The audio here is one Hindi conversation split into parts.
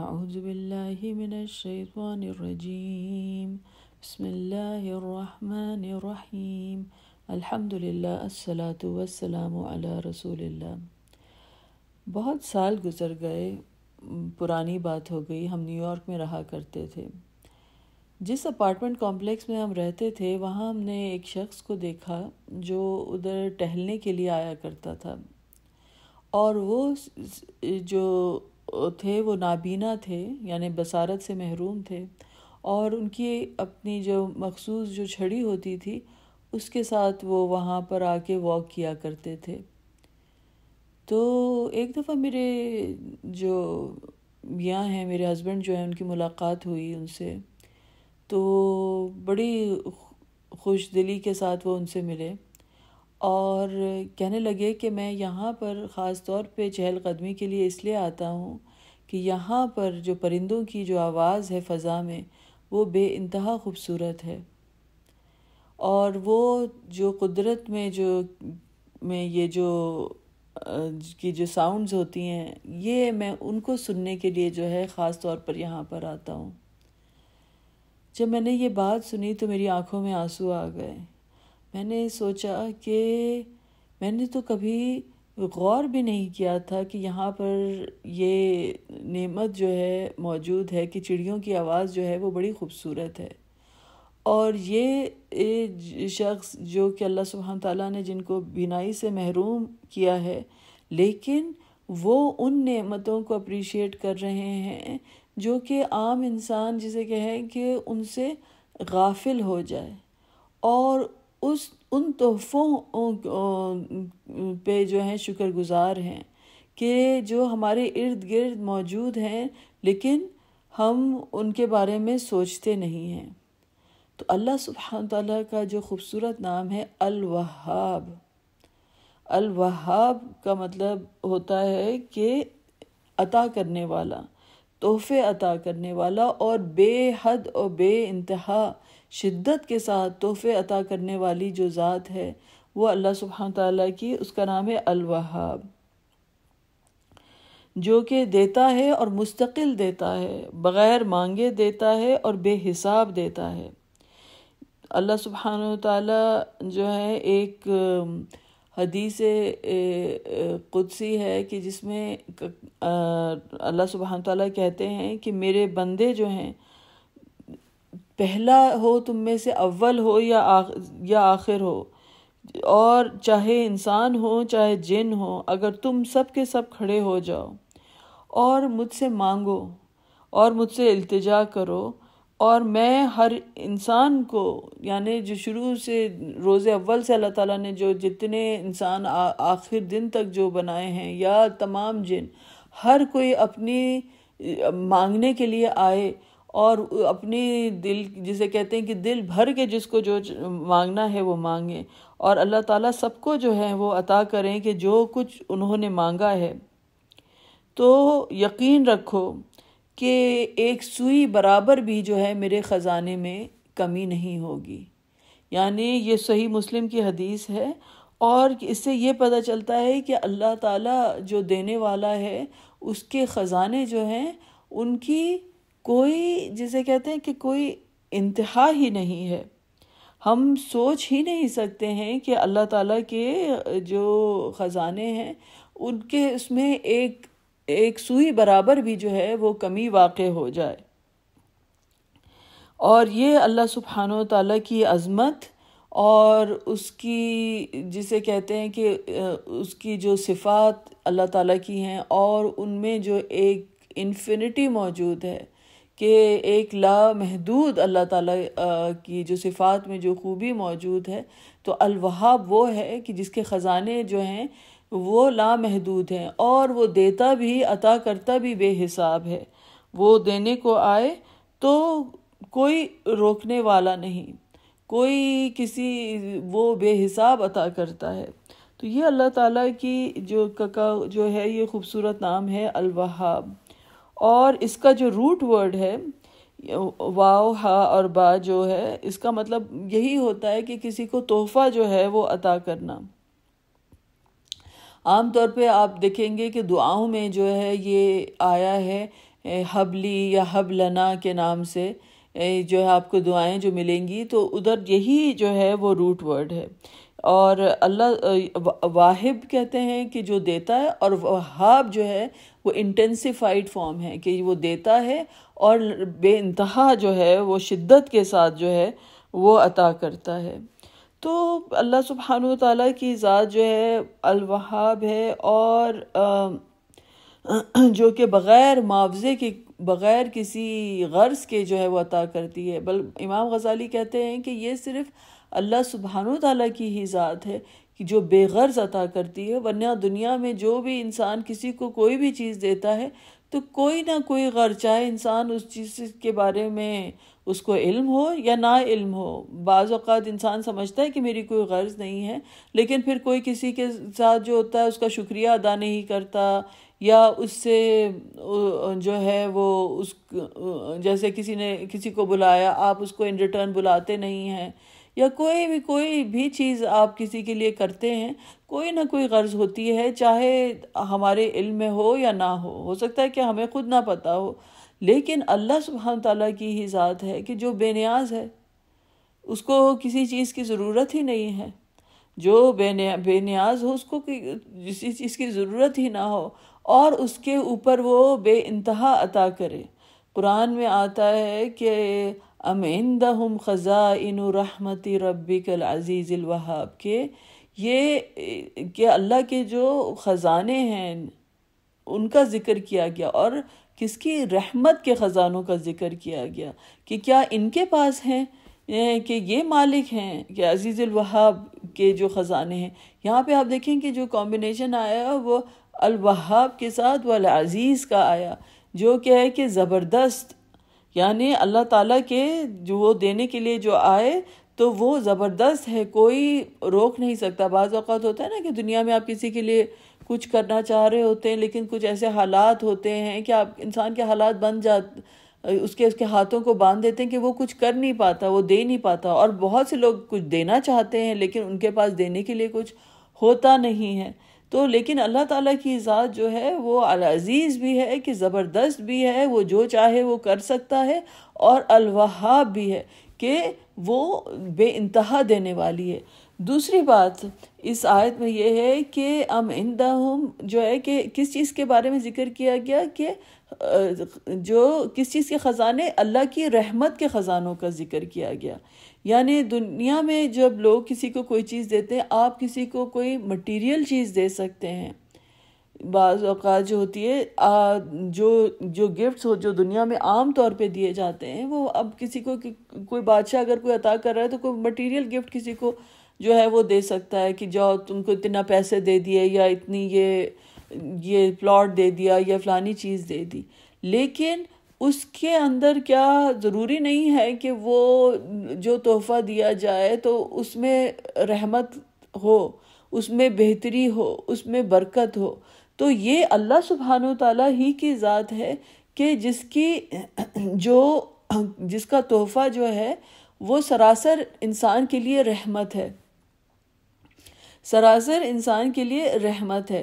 أعوذ بالله من الشيطان الرجيم بسم الله الرحمن الرحيم الحمद वसलाम रसूल बहुत साल गुजर गए पुरानी बात हो गई हम न्यूयॉर्क में रहा करते थे जिस अपार्टमेंट कॉम्प्लेक्स में हम रहते थे वहाँ हमने एक शख्स को देखा जो उधर टहलने के लिए आया करता था और वो जो थे वो नाबीना थे यानी बसारत से महरूम थे और उनकी अपनी जो मखसूस जो छड़ी होती थी उसके साथ वो वहाँ पर आके वॉक किया करते थे तो एक दफ़ा मेरे जो मियाँ हैं मेरे हस्बैंड जो हैं उनकी मुलाकात हुई उनसे तो बड़ी खुश दिली के साथ वो उनसे मिले और कहने लगे कि मैं यहाँ पर ख़ास तौर पे चहल कदमी के लिए इसलिए आता हूँ कि यहाँ पर जो परिंदों की जो आवाज़ है फ़ज़ा में वो बे इंतहा ख़ूबसूरत है और वो जो कुदरत में जो में ये जो की जो साउंड्स होती हैं ये मैं उनको सुनने के लिए जो है ख़ास तौर पर यहाँ पर आता हूँ जब मैंने ये बात सुनी तो मेरी आंखों में आंसू आ गए मैंने सोचा कि मैंने तो कभी गौर भी नहीं किया था कि यहाँ पर ये नेमत जो है मौजूद है कि चिड़ियों की आवाज़ जो है वो बड़ी खूबसूरत है और ये शख्स जो कि अल्लाह सुबहान तला ने जिनको बिनाई से महरूम किया है लेकिन वो उन नेमतों को अप्रिशिएट कर रहे हैं जो कि आम इंसान जिसे कहें कि उनसे गाफिल हो जाए और उस उन तोहफ़ों पे जो है शुक्रगुजार हैं कि जो हमारे इर्द गिर्द मौजूद हैं लेकिन हम उनके बारे में सोचते नहीं हैं तो अल्लाह सुबहान ताला का जो खूबसूरत नाम है अल वहाब अल वहाब का मतलब होता है कि अता करने वाला तोहफे अता करने वाला और बेहद और बे इंतहा शिद्दत के साथ तोहफे अता करने वाली जो ज़ात है वो अल्लाह सुबह ताली की उसका नाम है अलवहाब जो कि देता है और मुस्तकिल देता है बग़ैर मांगे देता है और बेहिसाब देता है अल्लाह सुबहान ताला जो है एक हदीस कुदसी है कि जिसमें अल्लाह सुबहान ताला कहते हैं कि मेरे बंदे जो हैं पहला हो तुम में से अव्वल हो या आ, या आखिर हो और चाहे इंसान हो चाहे जिन हो अगर तुम सब के सब खड़े हो जाओ और मुझसे मांगो और मुझसे अल्तजा करो और मैं हर इंसान को यानी जो शुरू से रोज़ अव्वल से अल्लाह ताला ने जो जितने इंसान आखिर दिन तक जो बनाए हैं या तमाम जिन हर कोई अपनी मांगने के लिए आए और अपनी दिल जिसे कहते हैं कि दिल भर के जिसको जो मांगना है वो मांगे और अल्लाह ताला सबको जो है वो अता करें कि जो कुछ उन्होंने मांगा है तो यकीन रखो कि एक सुई बराबर भी जो है मेरे ख़जाने में कमी नहीं होगी यानी ये सही मुस्लिम की हदीस है और इससे ये पता चलता है कि अल्लाह ताला जो देने वाला है उसके ख़जाने जो हैं उनकी कोई जिसे कहते हैं कि कोई इंतहा ही नहीं है हम सोच ही नहीं सकते हैं कि अल्लाह ताला के जो ख़ज़ाने हैं उनके उसमें एक एक सुई बराबर भी जो है वो कमी वाक़ हो जाए और ये अल्लाह सुबहान तला की अज़मत और उसकी जिसे कहते हैं कि उसकी जो सिफ़ात अल्लाह ताला की हैं और उनमें जो एक इन्फिनिटी मौजूद है कि एक लामहदूद अल्लाह ताला की जो सिफ़ात में जो खूबी मौजूद है तो अलवहाब वो है कि जिसके ख़ज़ाने जो हैं वो लामहदूद हैं और वो देता भी अता करता भी बेहिसाब है वो देने को आए तो कोई रोकने वाला नहीं कोई किसी वो बेहिसाब अता करता है तो ये अल्लाह ताला की जो कका जो है ये खूबसूरत नाम है अलवाहाब और इसका जो रूट वर्ड है वाव हा और बा जो है इसका मतलब यही होता है कि किसी को तोहफ़ा जो है वो अता करना आमतौर पे आप देखेंगे कि दुआओं में जो है ये आया है हबली या हबलना के नाम से जो है आपको दुआएं जो मिलेंगी तो उधर यही जो है वो रूट वर्ड है और अल्लाह वाहिब कहते हैं कि जो देता है और वहाब जो है वो इंटेंसिफाइड फॉर्म है कि वो देता है और बे जो है वो शिद्दत के साथ जो है वो अता करता है तो अल्लाह सुबहान तला की ज़ात जो है अलवहाब है और जो कि बग़ैर मुआवजे के बग़ैर किसी गर्ज के जो है वह अता करती है बल इमाम गजाली कहते हैं कि ये सिर्फ़ अल्लाह सुबहान तला की ही ज़ात है कि जो बेगर्ज अता करती है वरना दुनिया में जो भी इंसान किसी को कोई भी चीज़ देता है तो कोई ना कोई गर चाहे इंसान उस चीज़ के बारे में उसको इल्म हो या ना इल्म हो बाज़ात इंसान समझता है कि मेरी कोई गर्ज नहीं है लेकिन फिर कोई किसी के साथ जो होता है उसका शुक्रिया अदा नहीं करता या उससे जो है वो उस जैसे किसी ने किसी को बुलाया आप उसको इन रिटर्न बुलाते नहीं हैं या कोई भी कोई भी चीज़ आप किसी के लिए करते हैं कोई ना कोई गर्ज होती है चाहे हमारे इल्म में हो या ना हो हो सकता है कि हमें खुद ना पता हो लेकिन अल्लाह सुबहान तला की ही ज़ात है कि जो बेनियाज है उसको किसी चीज़ की ज़रूरत ही नहीं है जो बे बेनियाज हो उसको किसी चीज़ की ज़रूरत ही ना हो और उसके ऊपर वो बे इंतहा अता करे कुरान में आता है कि अमिंदा हम ख़ज़ा इन रहमती रबी कल अज़ीज़ के ये कि अल्लाह के जो ख़ज़ाने हैं उनका ज़िक्र किया गया और किसकी रहमत के ख़ज़ानों का ज़िक्र किया गया कि क्या इनके पास हैं कि ये मालिक हैं कि अज़ीज़ुलवहाब के जो ख़ज़ाने हैं यहाँ पे आप देखें कि जो कॉम्बिनेशन आया वो अलवाहाब के साथ वल अज़ीज़ का आया जो क्या है कि ज़बरदस्त यानी अल्लाह ताला के जो वो देने के लिए जो आए तो वो ज़बरदस्त है कोई रोक नहीं सकता बाज़ अवत होता है ना कि दुनिया में आप किसी के लिए कुछ करना चाह रहे होते हैं लेकिन कुछ ऐसे हालात होते हैं कि आप इंसान के हालात बन जा उसके उसके हाथों को बांध देते हैं कि वो कुछ कर नहीं पाता वो दे नहीं पाता और बहुत से लोग कुछ देना चाहते हैं लेकिन उनके पास देने के लिए कुछ होता नहीं है तो लेकिन अल्लाह ताला की ज़ात जो है वो अजीज़ भी है कि ज़बरदस्त भी है वो जो चाहे वो कर सकता है और अलवाहाब भी है कि वो बेानतहा देने वाली है दूसरी बात इस आयत में यह है कि अम इंदा हम जो है कि किस चीज़ के बारे में ज़िक्र किया गया कि जो किस चीज़ के ख़जाने अल्लाह की रहमत के ख़जानों का जिक्र किया गया यानी दुनिया में जब लोग किसी को कोई चीज़ देते हैं आप किसी को कोई मटेरियल चीज़ दे सकते हैं बाज़ अवकात जो होती है आ, जो जो गिफ्ट्स हो जो दुनिया में आम तौर पे दिए जाते हैं वो अब किसी को कि, कोई बादशाह अगर कोई अता कर रहा है तो कोई मटेरियल गिफ्ट किसी को जो है वो दे सकता है कि जाओ तुमको इतना पैसे दे दिए या इतनी ये ये प्लॉट दे दिया या फलानी चीज़ दे दी लेकिन उसके अंदर क्या ज़रूरी नहीं है कि वो जो तोहफ़ा दिया जाए तो उसमें रहमत हो उसमें बेहतरी हो उसमें बरकत हो तो ये अल्लाह सुबहान तला ही की ज़ात है कि जिसकी जो जिसका तोहफ़ा जो है वो सरासर इंसान के लिए रहमत है सरासर इंसान के लिए रहमत है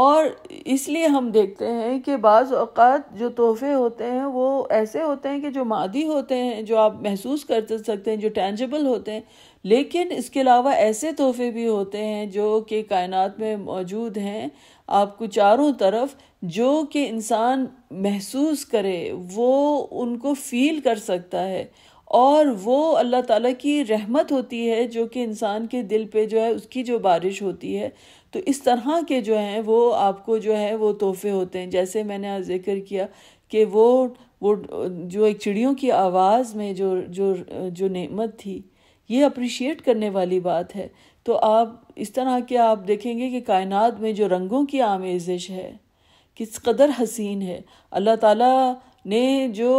और इसलिए हम देखते हैं कि बाज़ अवत जो तोहफ़े होते हैं वो ऐसे होते हैं कि जो मादी होते हैं जो आप महसूस कर सकते हैं जो टेंजबल होते हैं लेकिन इसके अलावा ऐसे तोहफे भी होते हैं जो कि कायनात में मौजूद हैं आपको चारों तरफ जो कि इंसान महसूस करे वो उनको फील कर सकता है और वो अल्लाह ताला की रहमत होती है जो कि इंसान के दिल पे जो है उसकी जो बारिश होती है तो इस तरह के जो हैं वो आपको जो है वो तोहफे होते हैं जैसे मैंने आज जिक्र किया कि वो वो जो एक चिड़ियों की आवाज़ में जो जो जो नेमत थी ये अप्रिशिएट करने वाली बात है तो आप इस तरह के आप देखेंगे कि कायनात में जो रंगों की आमेजिश है किस कदर हसीन है अल्लाह ताला ने जो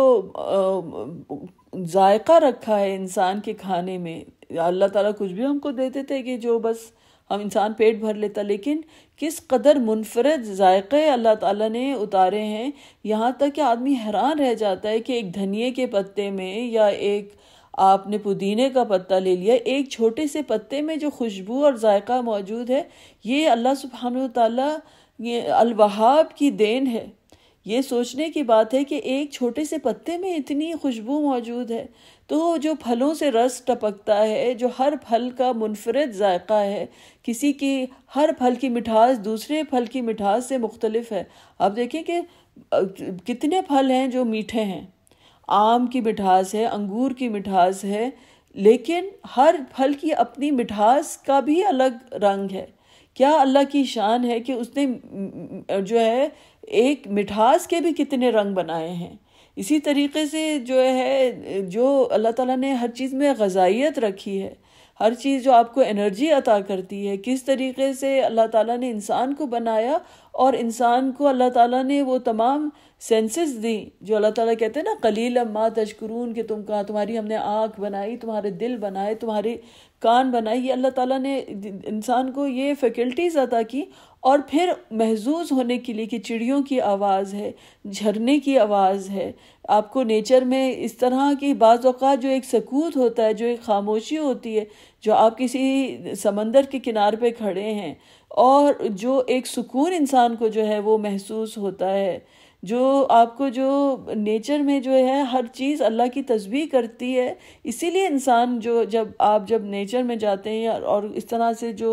जायका रखा है इंसान के खाने में अल्लाह ताला कुछ भी हमको देते थे कि जो बस हम इंसान पेट भर लेता लेकिन किस कदर मुनफरद जायक़े अल्लाह ताला ने उतारे हैं यहाँ तक कि आदमी हैरान रह जाता है कि एक धनिए के पत्ते में या एक आपने पुदीने का पत्ता ले लिया एक छोटे से पत्ते में जो खुशबू और जायका मौजूद है ये अल्लाह सुबहान ये अलवहाब की देन है ये सोचने की बात है कि एक छोटे से पत्ते में इतनी खुशबू मौजूद है तो जो फलों से रस टपकता है जो हर फल का मुनफरद जायका है किसी की हर फल की मिठास दूसरे फल की मिठास से मुख्तलफ है आप देखें कि कितने फल हैं जो मीठे हैं आम की मिठास है अंगूर की मिठास है लेकिन हर फल की अपनी मिठास का भी अलग रंग है क्या अल्लाह की शान है कि उसने जो है एक मिठास के भी कितने रंग बनाए हैं इसी तरीके से जो है जो अल्लाह ताला ने हर चीज़ में गजाइत रखी है हर चीज़ जो आपको एनर्जी अता करती है किस तरीके से अल्लाह ताला ने इंसान को बनाया और इंसान को अल्लाह ताला ने वो तमाम सेंसेस दी जो अल्लाह ताला कहते हैं ना कलील अम्मा तशकरून के तुम कहा तुम्हारी हमने आँख बनाई तुम्हारे दिल बनाए तुम्हारे कान बनाए ये अल्लाह ताला ने इंसान को ये फैकल्टीज़ अदा की और फिर महजूज होने के लिए कि चिड़ियों की आवाज़ है झरने की आवाज़ है आपको नेचर में इस तरह की बाज़ात जो एक सकूत होता है जो एक खामोशी होती है जो आप किसी समंदर के किनारे पे खड़े हैं और जो एक सुकून इंसान को जो है वो महसूस होता है जो आपको जो नेचर में जो है हर चीज़ अल्लाह की तस्वीर करती है इसीलिए इंसान जो जब आप जब नेचर में जाते हैं और इस तरह से जो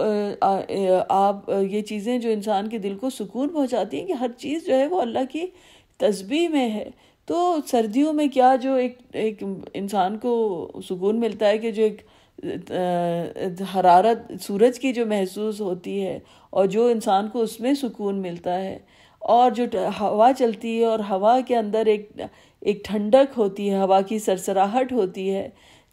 आप ये चीज़ें जो इंसान के दिल को सुकून पहुंचाती हैं कि हर चीज़ जो है वो अल्लाह की तस्बी में है तो सर्दियों में क्या जो एक एक इंसान को सुकून मिलता है कि जो एक हरारत सूरज की जो महसूस होती है और जो इंसान को उसमें सुकून मिलता है और जो हवा चलती है और हवा के अंदर एक एक ठंडक होती है हवा की सरसराहट होती है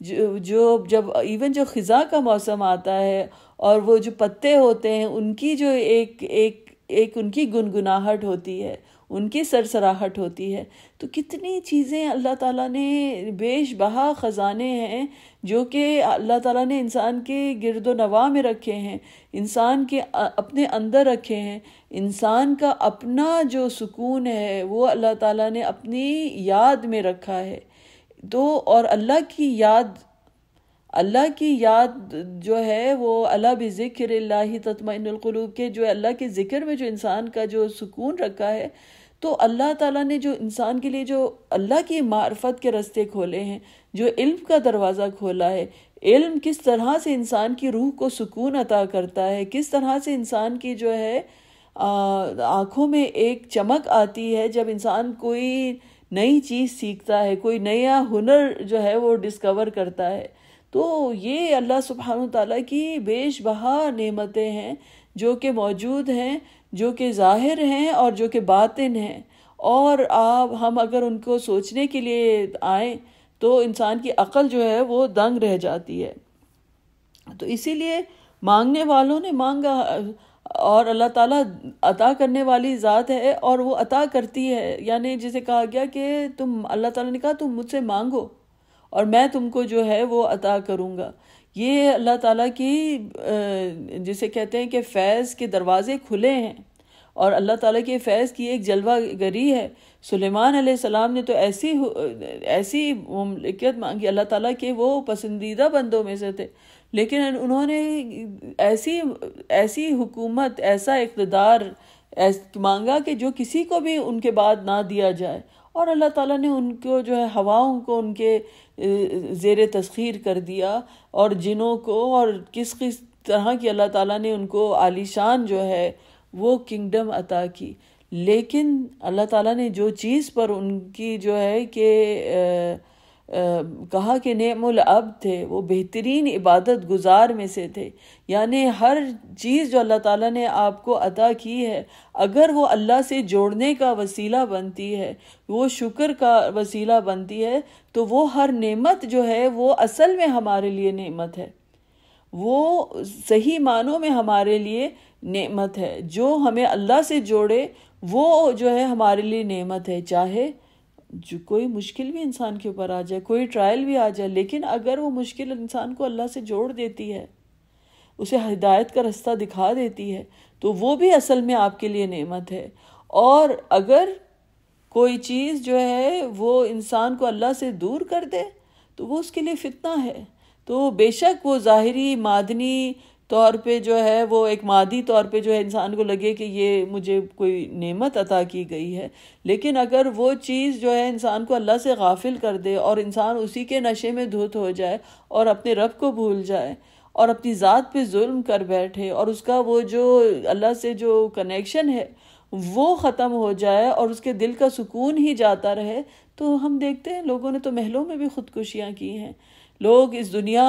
जो जो जब इवन जो ख़ज़ा का मौसम आता है और वो जो पत्ते होते हैं उनकी जो एक एक एक उनकी गुनगुनाहट होती है उनकी सरसराहट होती है तो कितनी चीज़ें अल्लाह ताला ने बेश बहा ख़जाने हैं जो कि अल्लाह ताला ने इंसान के गिरद नवा में रखे हैं इंसान के अपने अंदर रखे हैं इंसान का अपना जो सुकून है वो अल्लाह ताला ने अपनी याद में रखा है तो और अल्लाह की याद अल्लाह की याद जो है वो अल्लाह भी ज़िक्र तत्मा के जो अल्लाह के ज़िक्र में जो इंसान का जो सुकून रखा है तो अल्लाह ताला ने जो इंसान के लिए जो अल्लाह की मार्फत के रास्ते खोले हैं जो इल्म का दरवाज़ा खोला है इल्म किस तरह से इंसान की रूह को सुकून अता करता है किस तरह से इंसान की जो है आँखों में एक चमक आती है जब इंसान कोई नई चीज़ सीखता है कोई नया हुनर जो है वो डिस्कवर करता है तो ये अल्लाह सुबहान तला की बेशबहा बहा हैं जो कि मौजूद हैं जो कि ज़ाहिर हैं और जो कि बातिन हैं और आप हम अगर उनको सोचने के लिए आए तो इंसान की अकल जो है वो दंग रह जाती है तो इसीलिए मांगने वालों ने मांगा और अल्लाह ताला अता करने वाली ज़ात है और वो अता करती है यानी जिसे कहा गया कि तुम अल्लाह ताला ने कहा तुम मुझसे मांगो और मैं तुमको जो है वो अता करूँगा ये अल्लाह ताला की जिसे कहते हैं कि फैज़ के दरवाज़े खुले हैं और अल्लाह ताला के फैज़ की एक जलवा गरी है सुलेमान सलाम ने तो ऐसी ऐसी ममलिकत मांगी अल्लाह ताला के वो पसंदीदा बंदों में से थे लेकिन उन्होंने ऐसी ऐसी हुकूमत ऐसा इकतदार ऐस मांगा कि जो किसी को भी उनके बाद ना दिया जाए और अल्लाह ताला ने उनको जो है हवाओं को उनके ज़ेर तस्खीर कर दिया और जिनों को और किस किस तरह की अल्लाह ताला ने उनको आलीशान जो है वो किंगडम अता की लेकिन अल्लाह ताला ने जो चीज़ पर उनकी जो है कि कहा कि नेमुल अब थे वो बेहतरीन इबादत गुजार में से थे यानी हर चीज़ जो अल्लाह ताला ने आपको अदा की है अगर वो अल्लाह से जोड़ने का वसीला बनती है वो शुक्र का वसीला बनती है तो वो हर नेमत जो है वो असल में हमारे लिए नेमत है वो सही मानों में हमारे लिए नेमत है जो हमें अल्लाह से जोड़े वो जो है हमारे लिए नेमत है चाहे जो कोई मुश्किल भी इंसान के ऊपर आ जाए कोई ट्रायल भी आ जाए लेकिन अगर वो मुश्किल इंसान को अल्लाह से जोड़ देती है उसे हिदायत का रास्ता दिखा देती है तो वो भी असल में आपके लिए नेमत है और अगर कोई चीज़ जो है वो इंसान को अल्लाह से दूर कर दे तो वो उसके लिए फितना है तो बेशक वो ज़ाहरी मादनी तौर पे जो है वो एक मादी तौर पे जो है इंसान को लगे कि ये मुझे कोई नेमत अता की गई है लेकिन अगर वो चीज़ जो है इंसान को अल्लाह से गाफिल कर दे और इंसान उसी के नशे में धुत हो जाए और अपने रब को भूल जाए और अपनी ज़ात पे जुल्म कर बैठे और उसका वो जो अल्लाह से जो कनेक्शन है वो ख़त्म हो जाए और उसके दिल का सुकून ही जाता रहे तो हम देखते हैं लोगों ने तो महलों में भी ख़ुदकुशियाँ की हैं लोग इस दुनिया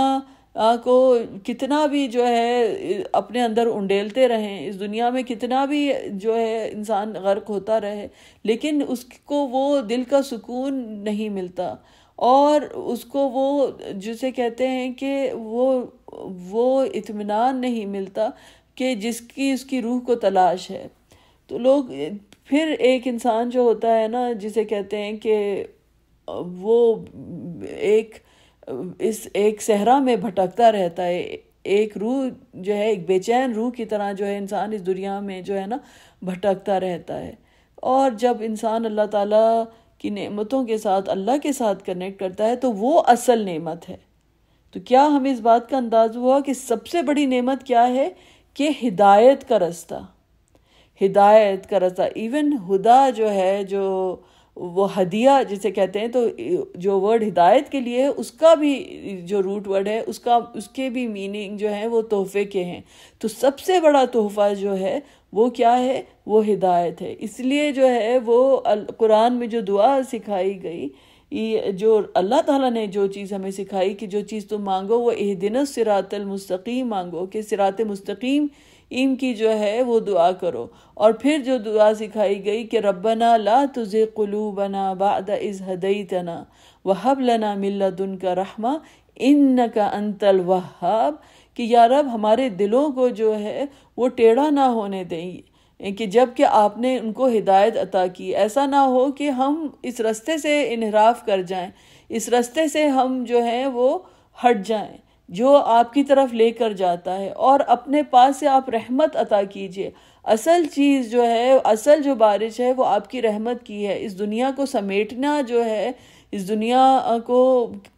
को कितना भी जो है अपने अंदर उंडेलते रहें इस दुनिया में कितना भी जो है इंसान गर्क होता रहे लेकिन उसको वो दिल का सुकून नहीं मिलता और उसको वो जिसे कहते हैं कि वो वो इत्मीनान नहीं मिलता कि जिसकी उसकी रूह को तलाश है तो लोग फिर एक इंसान जो होता है ना जिसे कहते हैं कि वो एक इस एक सहरा में भटकता रहता है एक रूह जो है एक बेचैन रूह की तरह जो है इंसान इस दुनिया में जो है ना भटकता रहता है और जब इंसान अल्लाह ताला की नेमतों के साथ अल्लाह के साथ कनेक्ट करता है तो वो असल नेमत है तो क्या हमें इस बात का अंदाज हुआ कि सबसे बड़ी नेमत क्या है कि हिदायत का रास्ता हिदायत का रास्ता इवन हुदा जो है जो वो हदिया जिसे कहते हैं तो जो वर्ड हिदायत के लिए है उसका भी जो रूट वर्ड है उसका उसके भी मीनिंग जो है वो तोहफे के हैं तो सबसे बड़ा तोहफा जो है वो क्या है वो हिदायत है इसलिए जो है वो कुरान में जो दुआ सिखाई गई ये जो अल्लाह ताला ने जो चीज़ हमें सिखाई कि जो चीज़ तुम मांगो वो एह दिन सिरातल मुस्तकीम मांगो कि सिरात मुस्तकीम इनकी जो है वो दुआ करो और फिर जो दुआ सिखाई गई कि रब्बना ला तुझे कुलू बना बाद इज़ हदई तना वह लना दुन का रहमा इन का अंतल वहाब कि या रब हमारे दिलों को जो है वो टेढ़ा ना होने दें कि जबकि आपने उनको हिदायत अता की ऐसा ना हो कि हम इस रस्ते से इनहराफ कर जाएं इस रास्ते से हम जो हैं वो हट जाएं जो आपकी तरफ लेकर जाता है और अपने पास से आप रहमत अता कीजिए असल चीज़ जो है असल जो बारिश है वो आपकी रहमत की है इस दुनिया को समेटना जो है इस दुनिया को,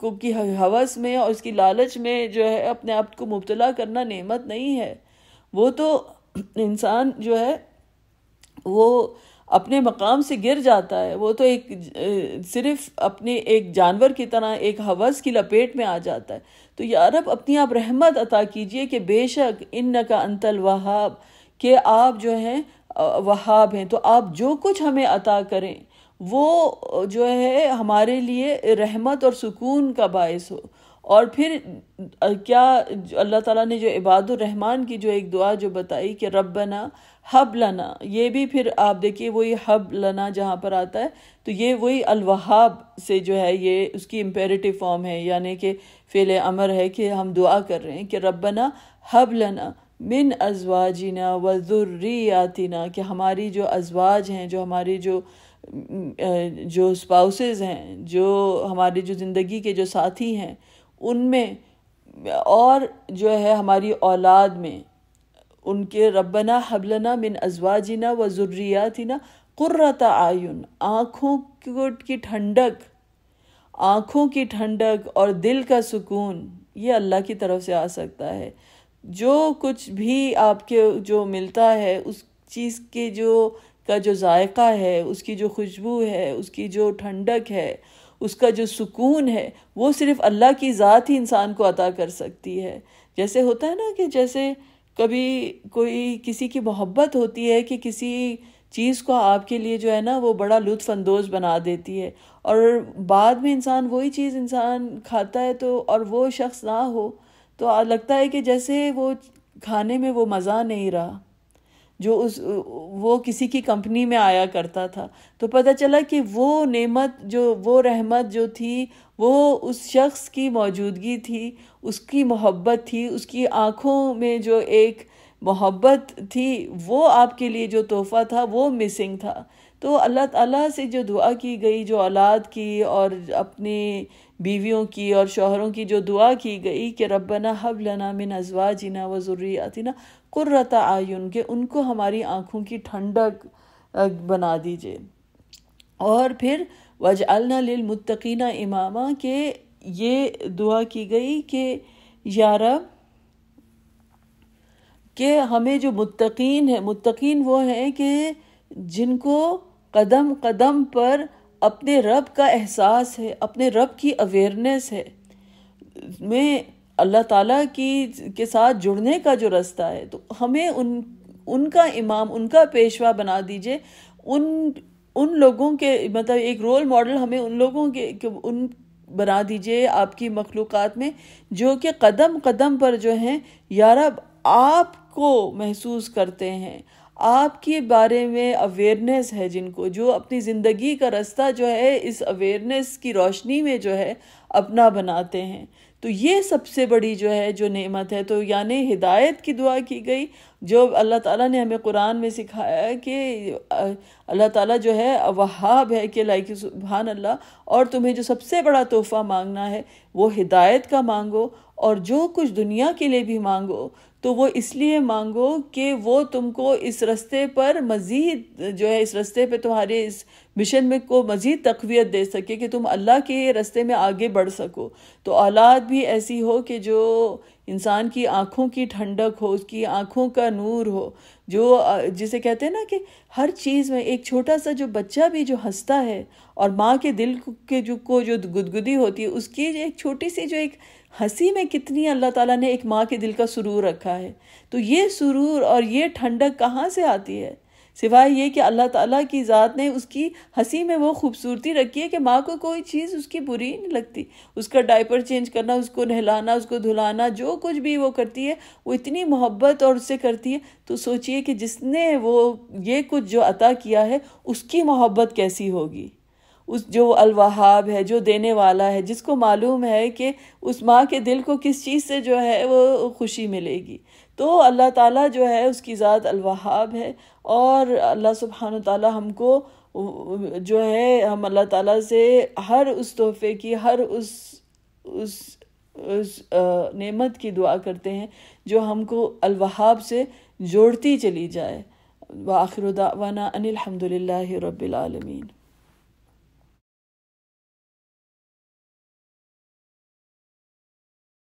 को की हवस में और उसकी लालच में जो है अपने आप को मुबतला करना नेमत नहीं है वो तो इंसान जो है वो अपने मकाम से गिर जाता है वो तो एक सिर्फ अपने एक जानवर की तरह एक हवस की लपेट में आ जाता है तो यारब अपनी आप रहमत अता कीजिए कि बेशक इन न का अंतल वहाब के आप जो हैं वहाब हैं तो आप जो कुछ हमें अता करें वो जो है हमारे लिए रहमत और सुकून का बायस हो और फिर क्या अल्लाह ताला ने जो रहमान की जो एक दुआ जो बताई कि रबना हब लना ये भी फिर आप देखिए वही हब लना जहाँ पर आता है तो ये वही अलवहाब से जो है ये उसकी इम्पेरेटिव फॉर्म है यानी कि फ़ेल अमर है कि हम दुआ कर रहे हैं कि रबना हब लना मिन अजवाजीना वज़ुर्रियातिना कि हमारी जो अजवाज हैं जो हमारी जो जो स्पाउसेज हैं जो हमारी जो ज़िंदगी के जो साथी हैं उनमें और जो है हमारी औलाद में उनके रबना हबलना मिन अजवाजिना व ज़ुर्रियातिना कुर्रत आयुन आँखों की ठंडक आँखों की ठंडक और दिल का सुकून ये अल्लाह की तरफ से आ सकता है जो कुछ भी आपके जो मिलता है उस चीज़ के जो का जो जायका है उसकी जो खुशबू है उसकी जो ठंडक है उसका जो सुकून है वो सिर्फ अल्लाह की ज़ात ही इंसान को अता कर सकती है जैसे होता है ना कि जैसे कभी कोई किसी की मोहब्बत होती है कि किसी चीज़ को आपके लिए जो है ना वो बड़ा लुफानंदोज़ बना देती है और बाद में इंसान वही चीज़ इंसान खाता है तो और वो शख्स ना हो तो लगता है कि जैसे वो खाने में वो मज़ा नहीं रहा जो उस वो किसी की कंपनी में आया करता था तो पता चला कि वो नेमत जो वो रहमत जो थी वो उस शख्स की मौजूदगी थी उसकी मोहब्बत थी उसकी आँखों में जो एक मोहब्बत थी वो आपके लिए जो तोहफ़ा था वो मिसिंग था तो अल्लाह ताला से जो दुआ की गई जो औलाद की और अपने बीवियों की और शोहरों की जो दुआ की गई कि रबना हब लना मिन अजवा जीना व ज़ुर्रियातिना कुर्रता आयुन के उनको हमारी आँखों की ठंडक बना दीजिए और फिर वजअलना लिल मुतकीना इमामा के ये दुआ की गई कि यार के हमें जो मुतकीन है मुतकीन वो हैं कि जिनको कदम कदम पर अपने रब का एहसास है अपने रब की अवेयरनेस है में अल्लाह ताला की के साथ जुड़ने का जो रास्ता है तो हमें उन उनका इमाम उनका पेशवा बना दीजिए उन उन लोगों के मतलब एक रोल मॉडल हमें उन लोगों के, के उन बना दीजिए आपकी मखलूक में जो कि कदम कदम पर जो हैं यारब आपको महसूस करते हैं आपके बारे में अवेयरनेस है जिनको जो अपनी ज़िंदगी का रास्ता जो है इस अवेयरनेस की रोशनी में जो है अपना बनाते हैं तो ये सबसे बड़ी जो है जो नेमत है तो यानी हिदायत की दुआ की गई जो अल्लाह ताला ने हमें कुरान में सिखाया कि अल्लाह ताला जो है वहाब है कि लाइक सुबहान अल्लाह और तुम्हें जो सबसे बड़ा तोहफ़ा मांगना है वो हिदायत का मांगो और जो कुछ दुनिया के लिए भी मांगो तो वो इसलिए मांगो कि वो तुमको इस रास्ते पर मज़ीद जो है इस रास्ते पे तुम्हारे इस मिशन में को मज़ीद तकवीत दे सके कि तुम अल्लाह के रास्ते में आगे बढ़ सको तो औलाद भी ऐसी हो कि जो इंसान की आँखों की ठंडक हो उसकी आँखों का नूर हो जो जिसे कहते हैं ना कि हर चीज़ में एक छोटा सा जो बच्चा भी जो हंसता है और माँ के दिल के जो को जो गुदगुदी होती है उसकी एक छोटी सी जो एक हंसी में कितनी अल्लाह ताला ने एक माँ के दिल का सुरूर रखा है तो ये सुरूर और ये ठंडक कहाँ से आती है सिवाय ये कि अल्लाह ताला की ज़ात ने उसकी हंसी में वो खूबसूरती रखी है कि माँ को कोई चीज़ उसकी बुरी नहीं लगती उसका डायपर चेंज करना उसको नहलाना उसको धुलाना जो कुछ भी वो करती है वो इतनी मोहब्बत और उससे करती है तो सोचिए कि जिसने वो ये कुछ जो अता किया है उसकी मोहब्बत कैसी होगी उस जो अलवाहाब है जो देने वाला है जिसको मालूम है कि उस माँ के दिल को किस चीज़ से जो है वो खुशी मिलेगी तो अल्लाह ताला जो है उसकी ज़ात अलवाहाब है और अल्लाह सुबहान ताला हमको जो है हम अल्लाह ताला से हर उस तोहफे की हर उस उस उस नेमत की दुआ करते हैं जो हमको अलवाहाब से जोड़ती चली जाए व आखिर दावाना अनिलहमदिल्ला रबालमीन